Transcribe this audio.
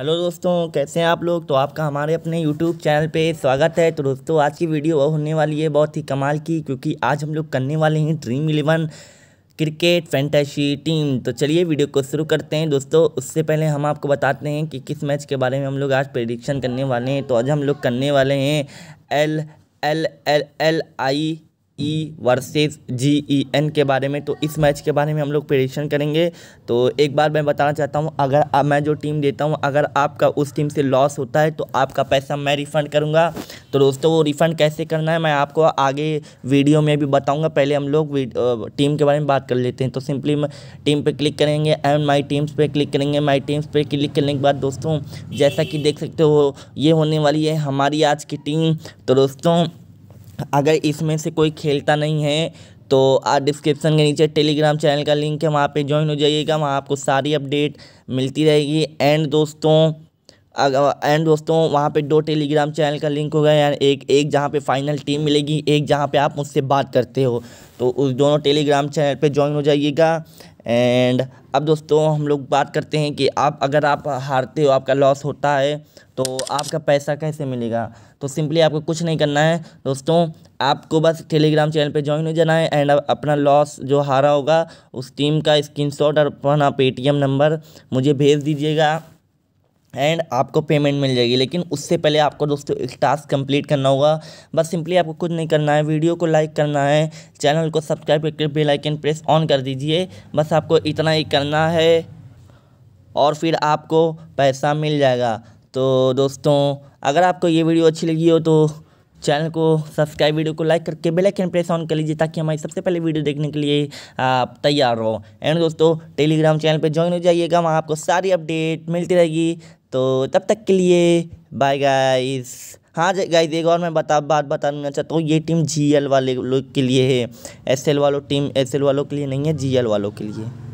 hello दोस्तों कैसे हैं आप लोग तो आपका हमारे अपने यूट्यूब चैनल पे स्वागत है तो दोस्तों आज की वीडियो होने वाली है बहुत ही कमाल की क्योंकि आज हम लोग करने वाले हैं Dream Eleven cricket fantasy team तो चलिए वीडियो को शुरू करते हैं दोस्तों उससे पहले हम आपको बताते हैं कि किस मैच के बारे में हम लोग आज प्रडिक्शन करने वाले हैं तो आज हम लोग करने वाले हैं L L L L I E versus G E N के बारे में तो इस मैच के बारे में हम लोग प्रेडिक्शन करेंगे तो एक बार मैं बताना चाहता हूँ अगर आ, मैं जो टीम देता हूँ अगर आपका उस टीम से लॉस होता है तो आपका पैसा मैं रिफ़ंड करूँगा तो दोस्तों वो रिफ़ंड कैसे करना है मैं आपको आगे वीडियो में भी बताऊँगा पहले हम लोग टीम के बारे में बात कर लेते हैं तो सिंपली टीम पर क्लिक करेंगे एंड माई टीम्स पर क्लिक करेंगे माई टीम्स पर क्लिक करने के बाद दोस्तों जैसा कि देख सकते हो ये होने वाली है हमारी आज की टीम तो दोस्तों अगर इसमें से कोई खेलता नहीं है तो डिस्क्रिप्शन के नीचे टेलीग्राम चैनल का लिंक है वहाँ पे ज्वाइन हो जाइएगा वहाँ आपको सारी अपडेट मिलती रहेगी एंड दोस्तों एंड दोस्तों वहाँ पे दो टेलीग्राम चैनल का लिंक होगा यार एक एक जहाँ पे फाइनल टीम मिलेगी एक जहाँ पे आप मुझसे बात करते हो तो उस दोनों टेलीग्राम चैनल पे ज्वाइन हो जाइएगा एंड अब दोस्तों हम लोग बात करते हैं कि आप अगर आप हारते हो आपका लॉस होता है तो आपका पैसा कैसे मिलेगा तो सिंपली आपको कुछ नहीं करना है दोस्तों आपको बस टेलीग्राम चैनल पे ज्वाइन हो जाना है एंड अपना लॉस जो हारा होगा उस टीम का स्क्रीनशॉट और अपना पेटीएम नंबर मुझे भेज दीजिएगा एंड आपको पेमेंट मिल जाएगी लेकिन उससे पहले आपको दोस्तों एक टास्क कंप्लीट करना होगा बस सिंपली आपको कुछ नहीं करना है वीडियो को लाइक करना है चैनल को सब्सक्राइब करके बेल आइकन प्रेस ऑन कर दीजिए बस आपको इतना ही करना है और फिर आपको पैसा मिल जाएगा तो दोस्तों अगर आपको ये वीडियो अच्छी लगी हो तो चैनल को सब्सक्राइब वीडियो को लाइक करके बेल आइकन प्रेस ऑन कर लीजिए ताकि हमारी सबसे पहले वीडियो देखने के लिए आप तैयार रहो एंड दोस्तों टेलीग्राम चैनल पे ज्वाइन हो जाइएगा वहाँ आपको सारी अपडेट मिलती रहेगी तो तब तक के लिए बाय गाइस हाँ गाइस एक और मैं बता बात बताना चाहता हूँ ये टीम जीएल वाले लोग के लिए है एसएल वालों टीम एसएल वालों के लिए नहीं है जीएल वालों के लिए